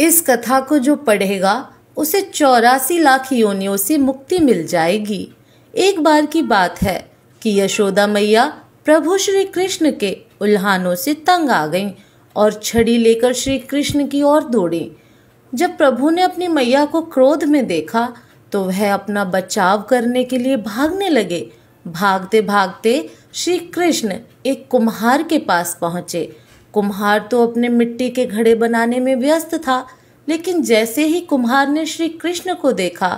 इस कथा को जो पढ़ेगा उसे चौरासी लाख योनियों से मुक्ति मिल जाएगी एक बार की बात है कि यशोदा मैया प्रभु श्री कृष्ण के उल्हानों से तंग आ गईं और छड़ी लेकर श्री कृष्ण की ओर दौड़ी जब प्रभु ने अपनी मैया को क्रोध में देखा तो वह अपना बचाव करने के लिए भागने लगे भागते भागते श्री कृष्ण एक कुम्हार के पास पहुँचे कुम्हार तो अपने मिट्टी के घड़े बनाने में व्यस्त था लेकिन जैसे ही कुम्हार ने श्री कृष्ण को देखा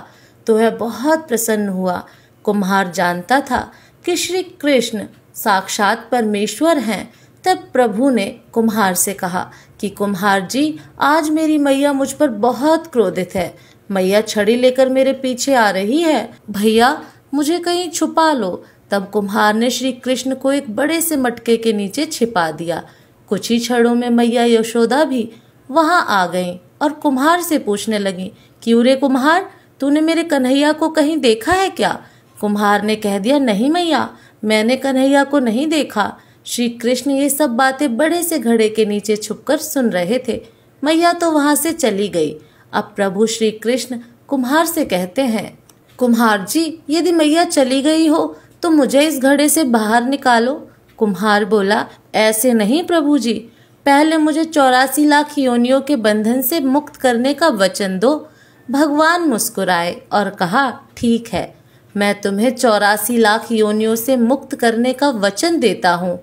तो वह बहुत प्रसन्न हुआ कुम्हार जानता था कि श्री कृष्ण साक्षात परमेश्वर हैं तब प्रभु ने कुम्हार से कहा कि कुम्हार जी आज मेरी मैया मुझ पर बहुत क्रोधित है मैया छड़ी लेकर मेरे पीछे आ रही है भैया मुझे कहीं छुपा लो तब कुम्हार ने श्री कृष्ण को एक बड़े से मटके के नीचे छिपा दिया कुछ ही क्षणों में मैया यशोदा भी वहाँ आ गईं और कुम्हार से पूछने लगीं कि उरे कुम्हार तूने मेरे कन्हैया को कहीं देखा है क्या कुम्हार ने कह दिया नहीं मैया मैंने कन्हैया को नहीं देखा श्री कृष्ण ये सब बातें बड़े से घड़े के नीचे छुपकर सुन रहे थे मैया तो वहाँ से चली गई अब प्रभु श्री कृष्ण कुम्हार से कहते हैं कुम्हार जी यदि मैया चली गई हो तो मुझे इस घड़े से बाहर निकालो कुम्हार बोला ऐसे नहीं प्रभु जी पहले मुझे चौरासी लाख योनियों के बंधन से मुक्त करने का वचन दो भगवान मुस्कुराए और कहा ठीक है मैं तुम्हें चौरासी लाख योनियों से मुक्त करने का वचन देता हूँ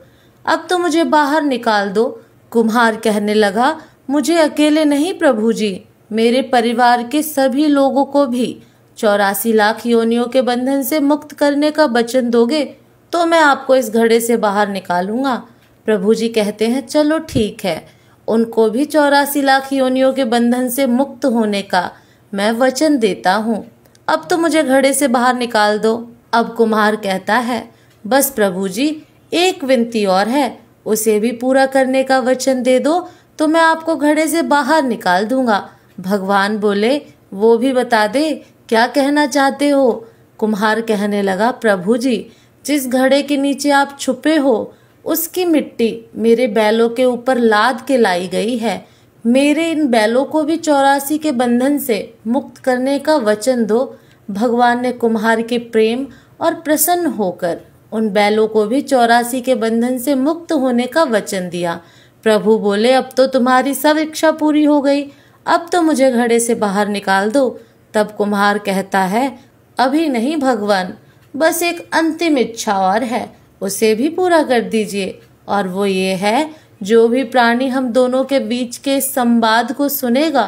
अब तो मुझे बाहर निकाल दो कुम्हार कहने लगा मुझे अकेले नहीं प्रभु जी मेरे परिवार के सभी लोगों को भी चौरासी लाख योनियों के बंधन से मुक्त करने का वचन दोगे तो मैं आपको इस घड़े से बाहर निकालूंगा प्रभु जी कहते हैं चलो ठीक है उनको भी चौरासी लाख योनियों के बंधन से मुक्त होने का मैं वचन देता हूँ अब तो मुझे घड़े से बाहर निकाल दो अब कुमार कहता है बस प्रभु जी एक विनती और है उसे भी पूरा करने का वचन दे दो तो मैं आपको घड़े से बाहर निकाल दूंगा भगवान बोले वो भी बता दे क्या कहना चाहते हो कुम्हार कहने लगा प्रभु जी जिस घड़े के नीचे आप छुपे हो उसकी मिट्टी मेरे बैलों के ऊपर लाद के लाई गई है मेरे इन बैलों को भी चौरासी के बंधन से मुक्त करने का वचन दो भगवान ने कुम्हार के प्रेम और प्रसन्न होकर उन बैलों को भी चौरासी के बंधन से मुक्त होने का वचन दिया प्रभु बोले अब तो तुम्हारी सब इच्छा पूरी हो गई अब तो मुझे घड़े से बाहर निकाल दो तब कुम्हार कहता है अभी नहीं भगवान बस एक अंतिम इच्छा और है उसे भी पूरा कर दीजिए और वो ये है जो भी प्राणी हम दोनों के बीच के संवाद को सुनेगा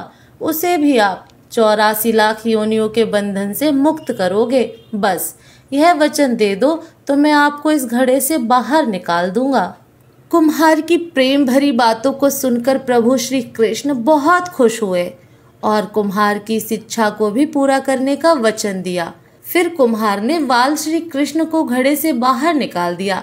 उसे भी आप चौरासी लाख योनियों के बंधन से मुक्त करोगे बस यह वचन दे दो तो मैं आपको इस घड़े से बाहर निकाल दूंगा कुम्हार की प्रेम भरी बातों को सुनकर प्रभु श्री कृष्ण बहुत खुश हुए और कुम्हार की इस इच्छा को भी पूरा करने का वचन दिया फिर कुम्हार ने बाल श्री कृष्ण को घड़े से बाहर निकाल दिया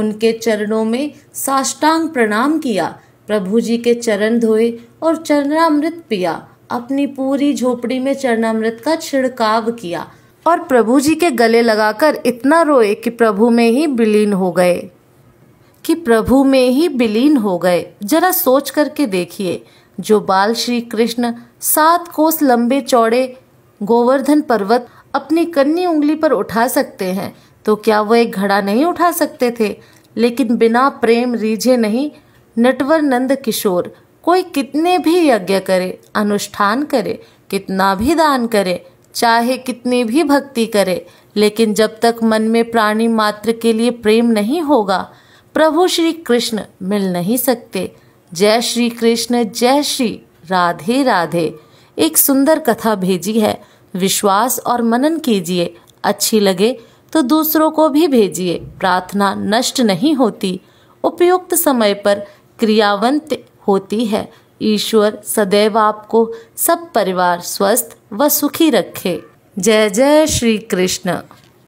उनके चरणों में साष्टांग प्रणाम किया प्रभु जी के चरण धोए और चरणामृत पिया अपनी पूरी झोपड़ी में चरणामृत का छिड़काव किया और प्रभु जी के गले लगाकर इतना रोए कि प्रभु में ही विलीन हो गए कि प्रभु में ही विलीन हो गए जरा सोच करके देखिए जो बाल श्री कृष्ण सात कोस लंबे चौड़े गोवर्धन पर्वत अपनी कन्नी उंगली पर उठा सकते हैं तो क्या वह एक घड़ा नहीं उठा सकते थे लेकिन बिना प्रेम रीझे नहीं नटवर नंद किशोर कोई कितने भी यज्ञ करे अनुष्ठान करे कितना भी दान करे चाहे कितनी भी भक्ति करे लेकिन जब तक मन में प्राणी मात्र के लिए प्रेम नहीं होगा प्रभु श्री कृष्ण मिल नहीं सकते जय श्री कृष्ण जय श्री राधे राधे एक सुंदर कथा भेजी है विश्वास और मनन कीजिए अच्छी लगे तो दूसरों को भी भेजिए प्रार्थना नष्ट नहीं होती उपयुक्त समय पर क्रियावंत होती है ईश्वर सदैव आपको सब परिवार स्वस्थ व सुखी रखे जय जय श्री कृष्ण